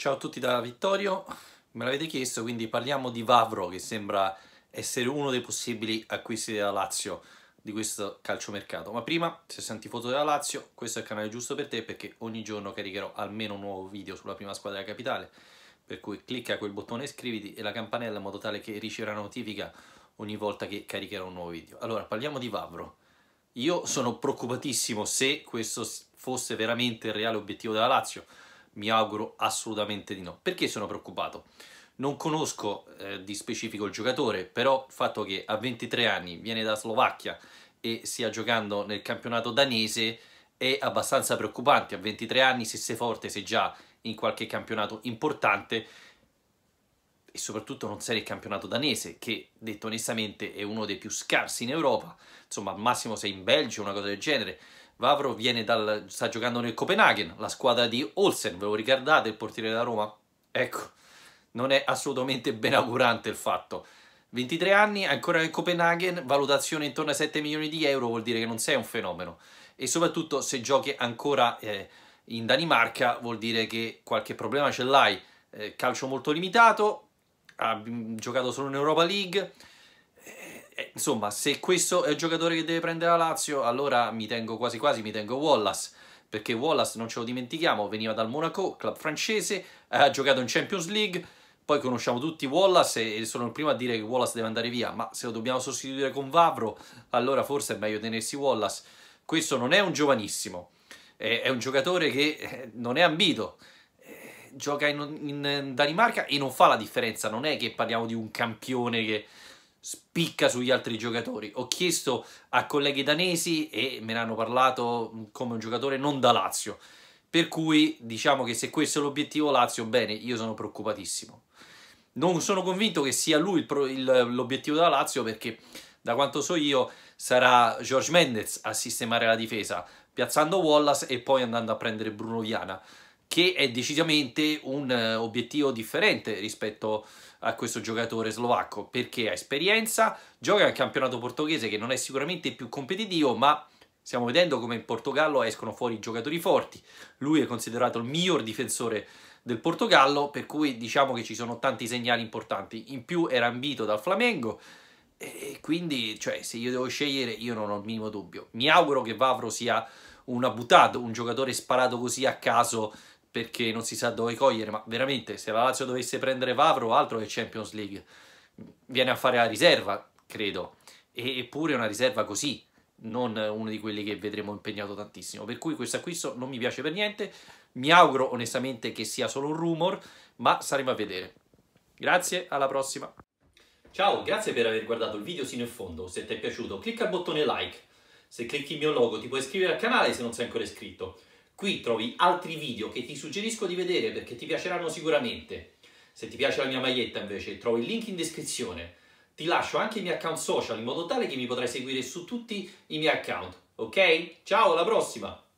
Ciao a tutti da Vittorio, me l'avete chiesto, quindi parliamo di Vavro che sembra essere uno dei possibili acquisti della Lazio di questo calciomercato. Ma prima, se senti foto della Lazio, questo è il canale giusto per te perché ogni giorno caricherò almeno un nuovo video sulla prima squadra della capitale, per cui clicca quel bottone iscriviti e la campanella in modo tale che riceverà notifica ogni volta che caricherò un nuovo video. Allora, parliamo di Vavro. Io sono preoccupatissimo se questo fosse veramente il reale obiettivo della Lazio mi auguro assolutamente di no. Perché sono preoccupato? Non conosco eh, di specifico il giocatore, però il fatto che a 23 anni viene da Slovacchia e stia giocando nel campionato danese è abbastanza preoccupante. A 23 anni, se sei forte, sei già in qualche campionato importante, e soprattutto non sei il campionato danese, che detto onestamente è uno dei più scarsi in Europa, insomma al massimo sei in Belgio, o una cosa del genere. Vavro dal, sta giocando nel Copenaghen, la squadra di Olsen, ve lo ricordate, il portiere della Roma? Ecco, non è assolutamente benaugurante il fatto. 23 anni, ancora nel Copenaghen, valutazione intorno ai 7 milioni di euro, vuol dire che non sei un fenomeno. E soprattutto se giochi ancora eh, in Danimarca, vuol dire che qualche problema ce l'hai. Eh, calcio molto limitato, ha giocato solo in Europa League. Eh, eh, insomma, se questo è il giocatore che deve prendere la Lazio, allora mi tengo quasi quasi, mi tengo Wallace perché Wallace, non ce lo dimentichiamo, veniva dal Monaco, club francese, eh, ha giocato in Champions League, poi conosciamo tutti Wallace e sono il primo a dire che Wallace deve andare via, ma se lo dobbiamo sostituire con Vavro, allora forse è meglio tenersi Wallace. Questo non è un giovanissimo, è un giocatore che non è ambito, gioca in, in, eh, Danimarca e non fa la differenza, non è che parliamo di un campione che spicca sugli altri giocatori. Ho chiesto a colleghi danesi e me ne hanno parlato mm, come un giocatore non da Lazio. Per cui diciamo che se questo è l'obiettivo Lazio, bene, io sono preoccupatissimo. Non sono convinto che sia lui l'obiettivo della Lazio perché da quanto so io sarà George Mendez a sistemare la difesa, piazzando Wallace e poi andando a prendere Bruno Viana che è decisamente un eh, obiettivo differente rispetto a questo giocatore slovacco, perché ha esperienza, gioca al campionato portoghese che non è sicuramente più competitivo, ma stiamo vedendo come in Portogallo escono fuori i giocatori forti. Lui è considerato il miglior difensore del Portogallo, per cui diciamo che ci sono tanti segnali importanti. In più era ambito dal Flamengo, e quindi cioè, se io devo scegliere io non ho il minimo dubbio. Mi auguro che Vavro sia una buttata, un giocatore sparato così a caso perché non si sa dove cogliere, ma veramente se la Lazio dovesse prendere Vavro, altro che Champions League, viene a fare la riserva, credo, e, eppure una riserva così, non uno di quelli che vedremo impegnato tantissimo. Per cui questo acquisto non mi piace per niente, mi auguro onestamente che sia solo un rumor, ma saremo a vedere. Grazie, alla prossima! Ciao, grazie per aver guardato il video sino in fondo, se ti è piaciuto clicca al bottone like, se clicchi il mio logo ti puoi iscrivere al canale se non sei ancora iscritto, Qui trovi altri video che ti suggerisco di vedere perché ti piaceranno sicuramente. Se ti piace la mia maglietta invece trovi il link in descrizione. Ti lascio anche i miei account social in modo tale che mi potrai seguire su tutti i miei account. Ok? Ciao, alla prossima!